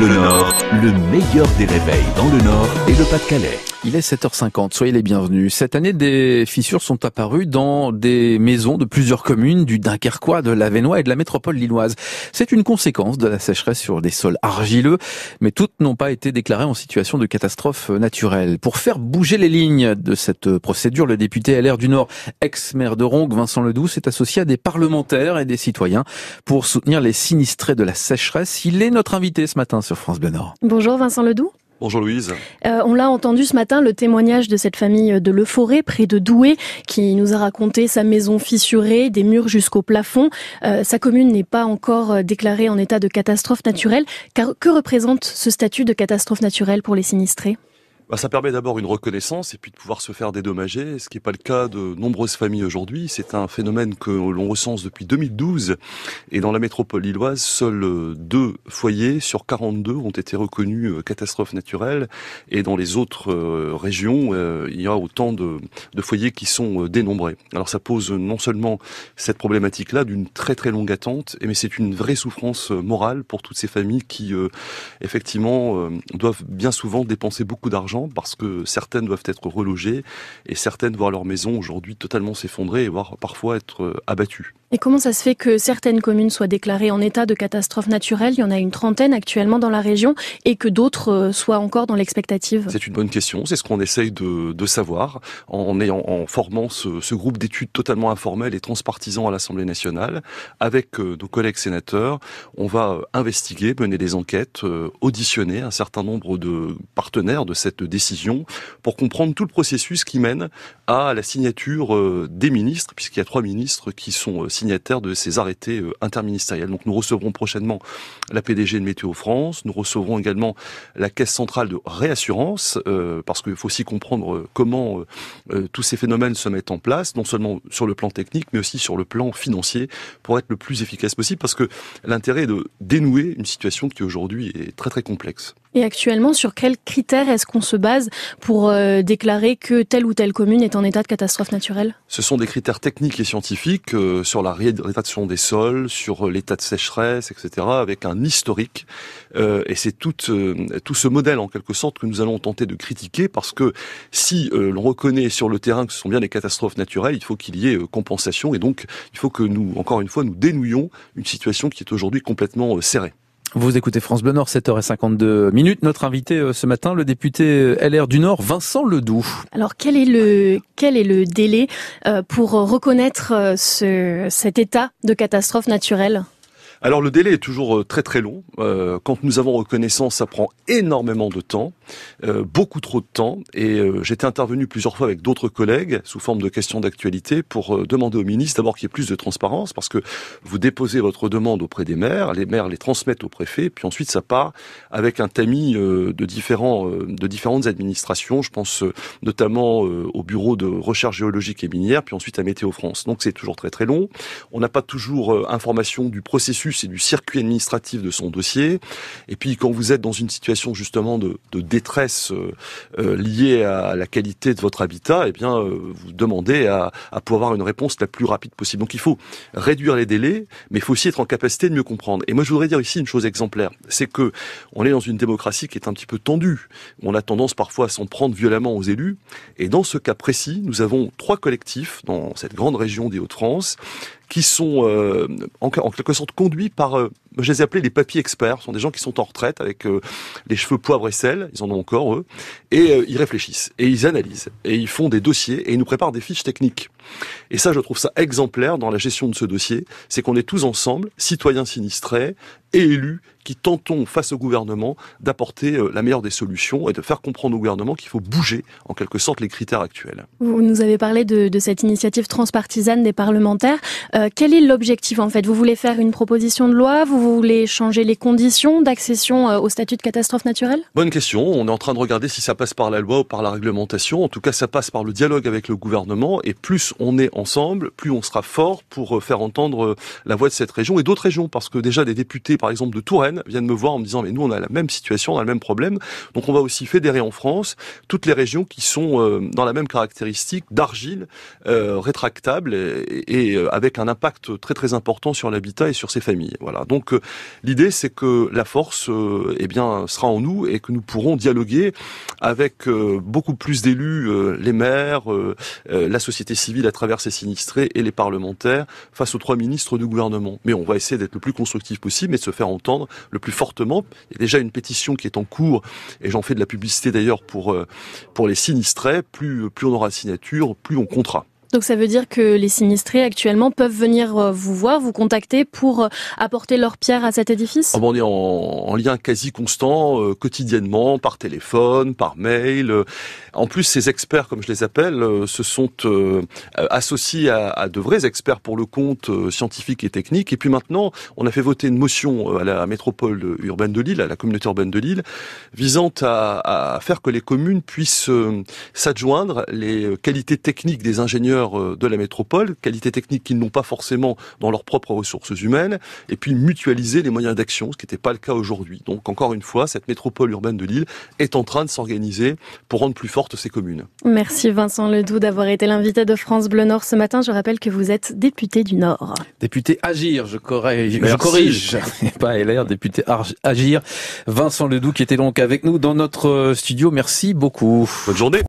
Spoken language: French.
Le Nord, le meilleur des réveils dans le Nord et le Pas-de-Calais. Il est 7h50, soyez les bienvenus. Cette année, des fissures sont apparues dans des maisons de plusieurs communes du Dunkerquois, de l'Avenois et de la métropole lilloise. C'est une conséquence de la sécheresse sur des sols argileux, mais toutes n'ont pas été déclarées en situation de catastrophe naturelle. Pour faire bouger les lignes de cette procédure, le député LR du Nord, ex-maire de Rongue, Vincent Ledoux, s'est associé à des parlementaires et des citoyens pour soutenir les sinistrés de la sécheresse. Il est notre invité ce matin sur France Bleu Nord. Bonjour Vincent Ledoux. Bonjour Louise. Euh, on l'a entendu ce matin, le témoignage de cette famille de Le Forêt, près de Douai, qui nous a raconté sa maison fissurée, des murs jusqu'au plafond. Euh, sa commune n'est pas encore euh, déclarée en état de catastrophe naturelle. Car que représente ce statut de catastrophe naturelle pour les sinistrés bah, ça permet d'abord une reconnaissance et puis de pouvoir se faire dédommager, ce qui n'est pas le cas de nombreuses familles aujourd'hui. C'est un phénomène que l'on recense depuis 2012 et dans la métropole lilloise, seuls euh, deux foyers sur 42 ont été reconnus euh, catastrophes naturelles et dans les autres euh, régions, il y a autant de, de foyers qui sont dénombrés. Alors ça pose non seulement cette problématique-là d'une très très longue attente, mais c'est une vraie souffrance morale pour toutes ces familles qui effectivement doivent bien souvent dépenser beaucoup d'argent parce que certaines doivent être relogées et certaines voir leur maison aujourd'hui totalement s'effondrer et voire parfois être euh, abattues. Et comment ça se fait que certaines communes soient déclarées en état de catastrophe naturelle Il y en a une trentaine actuellement dans la région et que d'autres euh, soient encore dans l'expectative. C'est une bonne question. C'est ce qu'on essaye de, savoir en, formant ce, groupe d'études totalement informel et transpartisan à l'Assemblée nationale. Avec euh, nos collègues sénateurs, on va euh, investiguer, mener des enquêtes, auditionner un certain nombre de partenaires de cette décision pour comprendre tout le processus qui mène à la signature des ministres, puisqu'il y a trois ministres qui sont signés signataires de ces arrêtés euh, interministériels. Donc nous recevrons prochainement la PDG de Météo France, nous recevrons également la Caisse centrale de réassurance, euh, parce qu'il faut aussi comprendre euh, comment tous ces phénomènes se mettent en place, non seulement sur le plan technique, mais aussi sur le plan financier, pour être le plus efficace possible, parce que l'intérêt est de dénouer une situation qui aujourd'hui est très très complexe. Et actuellement, sur quels critères est-ce qu'on se base pour euh, déclarer que telle ou telle commune est en état de catastrophe naturelle Ce sont des critères techniques et scientifiques euh, sur la rétention des sols, sur euh, l'état de sécheresse, etc., avec un historique. et c'est tout, tout ce modèle, en quelque sorte, que nous allons tenter de critiquer, parce que si l'on reconnaît sur le terrain que ce sont bien des catastrophes naturelles, il faut qu'il y ait compensation, et donc il faut que nous, encore une fois, nous dénouions une situation qui est aujourd'hui complètement serrée. Vous écoutez France Bleu Nord, 7h52 minutes. Notre invité euh, ce matin, le député euh, LR du Nord, Vincent Ledoux. Alors quel est le quel est le délai euh, pour reconnaître ce, cet état de catastrophe naturelle alors le délai est toujours euh, très très long. Euh, quand nous avons reconnaissance, ça prend énormément de temps, euh, beaucoup trop de temps. Et j'étais intervenu plusieurs fois avec d'autres collègues sous forme de questions d'actualité pour demander au ministre d'abord qu'il y ait plus de transparence parce que vous déposez votre demande auprès des maires, les maires les transmettent au préfet, puis ensuite ça part avec un tamis de différents de différentes administrations. Je pense notamment au bureau de recherche géologique et minière, puis ensuite à Météo France. Donc c'est toujours très très long. On n'a pas toujours information du processus et du circuit administratif de son dossier. Et puis quand vous êtes dans une situation justement de, détresse euh, euh, liée à la qualité de votre habitat, eh bien euh, vous demandez à, pouvoir avoir une réponse la plus rapide possible. Donc il faut réduire les délais, mais il faut aussi être en capacité de mieux comprendre. Et moi je voudrais dire ici une chose exemplaire, c'est que on est dans une démocratie qui est un petit peu tendue. On a tendance parfois à s'en prendre violemment aux élus. Et dans ce cas précis, nous avons trois collectifs dans cette grande région des Hauts-de-France qui sont euh, en, quelque sorte conduits par euh, je les ai appelés les papiers experts. Ce sont des gens qui sont en retraite avec euh, les cheveux poivre et sel, ils en ont encore eux, et euh, ils réfléchissent, et ils analysent, et ils font des dossiers, et ils nous préparent des fiches techniques. Et ça, je trouve ça exemplaire dans la gestion de ce dossier, c'est qu'on est tous ensemble, citoyens sinistrés et élus, qui tentons face au gouvernement d'apporter euh, la meilleure des solutions et de faire comprendre au gouvernement qu'il faut bouger en quelque sorte les critères actuels. Vous nous avez parlé de, cette initiative transpartisane des parlementaires. quel est l'objectif en fait Vous voulez faire une proposition de loi voulez changer les conditions d'accession euh, au statut de catastrophe naturelle Bonne question. On est en train de regarder si ça passe par la loi ou par la réglementation. En tout cas, ça passe par le dialogue avec le gouvernement. Et plus on est ensemble, plus on sera fort pour euh, faire entendre euh, la voix de cette région et d'autres régions. Parce que déjà, des députés, par exemple, de Touraine viennent me voir en me disant, mais nous, on a la même situation, on a le même problème. Donc, on va aussi fédérer en France toutes les régions qui sont dans la même caractéristique d'argile rétractable et, avec un impact très, très important sur l'habitat et sur ses familles. Voilà. Donc, l'idée, c'est que la force, euh, eh bien, sera en nous et que nous pourrons dialoguer avec euh, beaucoup plus d'élus, euh, les maires, la société civile à travers ses sinistrés et les parlementaires face aux trois ministres du gouvernement. Mais on va essayer d'être le plus constructif possible et de se faire entendre le plus fortement. Il y a déjà une pétition qui est en cours et j'en fais de la publicité d'ailleurs pour pour les sinistrés. Plus on aura de signature, plus on comptera. Donc ça veut dire que les sinistrés actuellement peuvent venir euh, vous voir, vous contacter pour euh, apporter leur pierre à cet édifice ah, On est en, lien quasi constant, euh, quotidiennement, par téléphone, par mail. En plus, ces experts, comme je les appelle, se sont associés à, de vrais experts pour le compte scientifique et technique. Et puis maintenant, on a fait voter une motion à la métropole urbaine de Lille, à la communauté urbaine de Lille, visant à faire que les communes puissent s'adjoindre les qualités techniques des ingénieurs euh, de la métropole, qualité technique qu'ils n'ont pas forcément dans leurs propres ressources humaines, et puis mutualiser les moyens d'action, ce qui n'était pas le cas aujourd'hui. Donc encore une fois, cette métropole urbaine de Lille est en train de s'organiser pour rendre plus fortes ses communes. Merci Vincent Ledoux d'avoir été l'invité de France Bleu Nord ce matin. Je rappelle que vous êtes député du Nord. Député Agir, je corrige, je corrige, pas LR, député Agir. Vincent Ledoux qui était donc avec nous dans notre euh, studio. Merci beaucoup. Bonne journée.